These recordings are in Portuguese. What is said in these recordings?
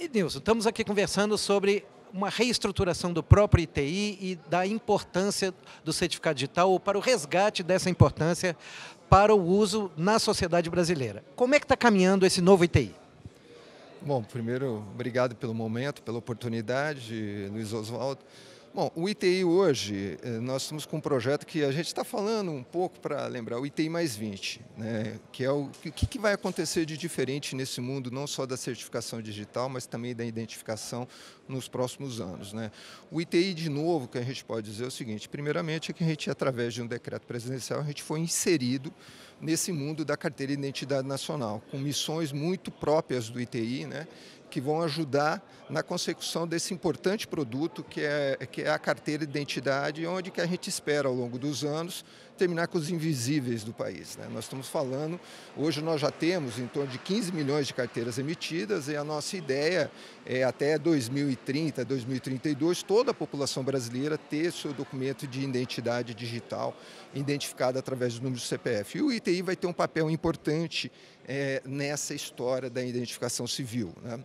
E Nilson, estamos aqui conversando sobre uma reestruturação do próprio ITI e da importância do certificado digital ou para o resgate dessa importância para o uso na sociedade brasileira. Como é que está caminhando esse novo ITI? Bom, primeiro, obrigado pelo momento, pela oportunidade, Luiz Oswaldo. Bom, o ITI hoje, eh, nós estamos com um projeto que a gente está falando um pouco para lembrar, o ITI mais 20, né? que é o que, que vai acontecer de diferente nesse mundo, não só da certificação digital, mas também da identificação nos próximos anos. Né? O ITI, de novo, que a gente pode dizer é o seguinte, primeiramente é que a gente, através de um decreto presidencial, a gente foi inserido nesse mundo da carteira de identidade nacional, com missões muito próprias do ITI, né? que vão ajudar na consecução desse importante produto que é, que é a carteira de identidade, onde que a gente espera ao longo dos anos terminar com os invisíveis do país. Né? Nós estamos falando, hoje nós já temos em torno de 15 milhões de carteiras emitidas e a nossa ideia é até 2030, 2032, toda a população brasileira ter seu documento de identidade digital identificado através do número do CPF. E o ITI vai ter um papel importante é, nessa história da identificação civil. Né?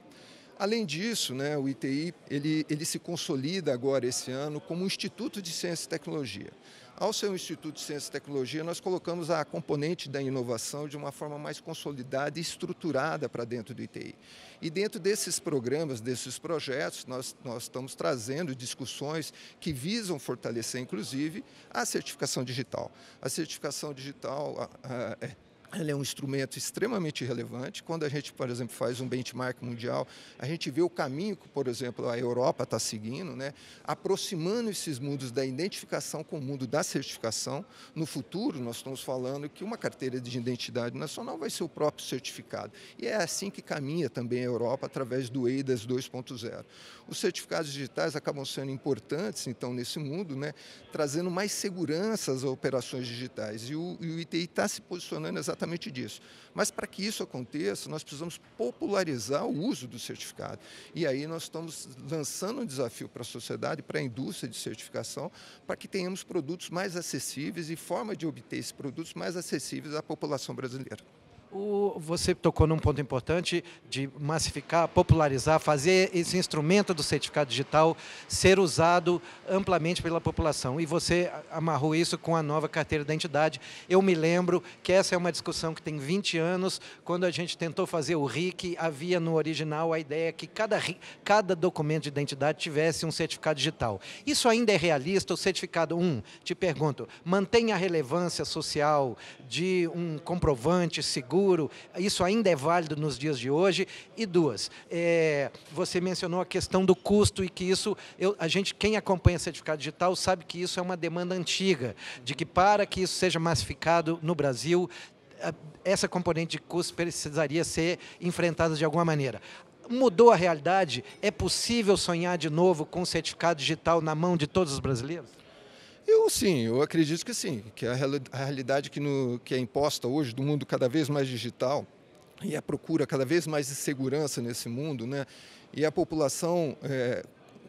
Além disso, né, o ITI ele, ele se consolida agora esse ano como um Instituto de Ciência e Tecnologia. Ao ser um Instituto de Ciência e Tecnologia, nós colocamos a componente da inovação de uma forma mais consolidada e estruturada para dentro do ITI. E dentro desses programas, desses projetos, nós, nós estamos trazendo discussões que visam fortalecer, inclusive, a certificação digital. A certificação digital a, a, é, ela é um instrumento extremamente relevante. Quando a gente, por exemplo, faz um benchmark mundial, a gente vê o caminho que, por exemplo, a Europa está seguindo, né? aproximando esses mundos da identificação com o mundo da certificação. No futuro, nós estamos falando que uma carteira de identidade nacional vai ser o próprio certificado. E é assim que caminha também a Europa através do EIDAS 2.0. Os certificados digitais acabam sendo importantes, então, nesse mundo, né? trazendo mais segurança às operações digitais. E o, e o ITI está se posicionando exatamente exatamente disso. Mas para que isso aconteça, nós precisamos popularizar o uso do certificado. E aí nós estamos lançando um desafio para a sociedade, para a indústria de certificação, para que tenhamos produtos mais acessíveis e forma de obter esses produtos mais acessíveis à população brasileira. O, você tocou num ponto importante de massificar, popularizar, fazer esse instrumento do certificado digital ser usado amplamente pela população. E você amarrou isso com a nova carteira de identidade. Eu me lembro que essa é uma discussão que tem 20 anos. Quando a gente tentou fazer o RIC, havia no original a ideia que cada, cada documento de identidade tivesse um certificado digital. Isso ainda é realista? O certificado 1, um, te pergunto, mantém a relevância social de um comprovante seguro? seguro, isso ainda é válido nos dias de hoje. E duas, é, você mencionou a questão do custo e que isso, eu, a gente, quem acompanha certificado digital sabe que isso é uma demanda antiga, de que para que isso seja massificado no Brasil, essa componente de custo precisaria ser enfrentada de alguma maneira mudou a realidade? É possível sonhar de novo com um certificado digital na mão de todos os brasileiros? Eu sim, eu acredito que sim, que a realidade que, no, que é imposta hoje do mundo cada vez mais digital e a procura cada vez mais de segurança nesse mundo, né? E a população é,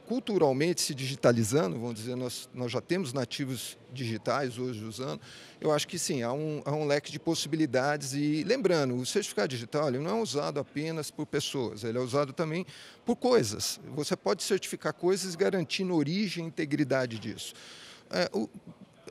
culturalmente se digitalizando, vamos dizer, nós, nós já temos nativos digitais hoje usando, eu acho que sim, há um, há um leque de possibilidades. E lembrando, o certificado digital ele não é usado apenas por pessoas, ele é usado também por coisas. Você pode certificar coisas garantindo origem e integridade disso. É, o,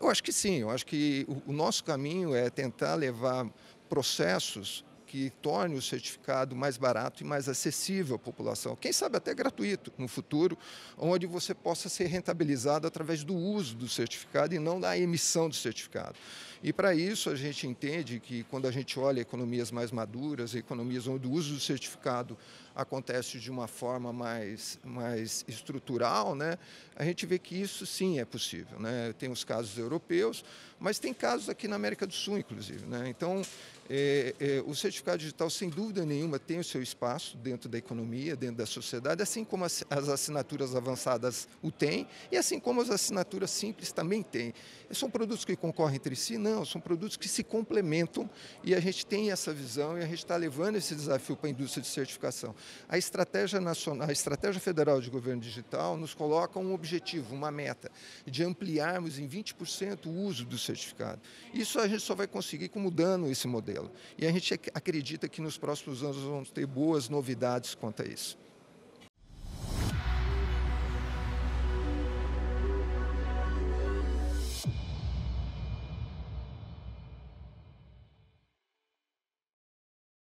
eu acho que sim, eu acho que o, o nosso caminho é tentar levar processos que torne o certificado mais barato e mais acessível à população. Quem sabe até gratuito no futuro, onde você possa ser rentabilizado através do uso do certificado e não da emissão do certificado. E para isso a gente entende que quando a gente olha economias mais maduras, economias onde o uso do certificado acontece de uma forma mais, mais estrutural, né, a gente vê que isso sim é possível. Né? Tem os casos europeus, mas tem casos aqui na América do Sul, inclusive. Né? Então, é, é, o certificado digital, sem dúvida nenhuma, tem o seu espaço dentro da economia, dentro da sociedade, assim como as, as assinaturas avançadas o têm, e assim como as assinaturas simples também têm. São produtos que concorrem entre si? Não, são produtos que se complementam e a gente tem essa visão e a gente está levando esse desafio para a indústria de certificação. A estratégia, nacional, a estratégia federal de governo digital nos coloca um objetivo, uma meta, de ampliarmos em 20% o uso do certificado certificado. Isso a gente só vai conseguir mudando esse modelo. E a gente acredita que nos próximos anos vamos ter boas novidades quanto a isso.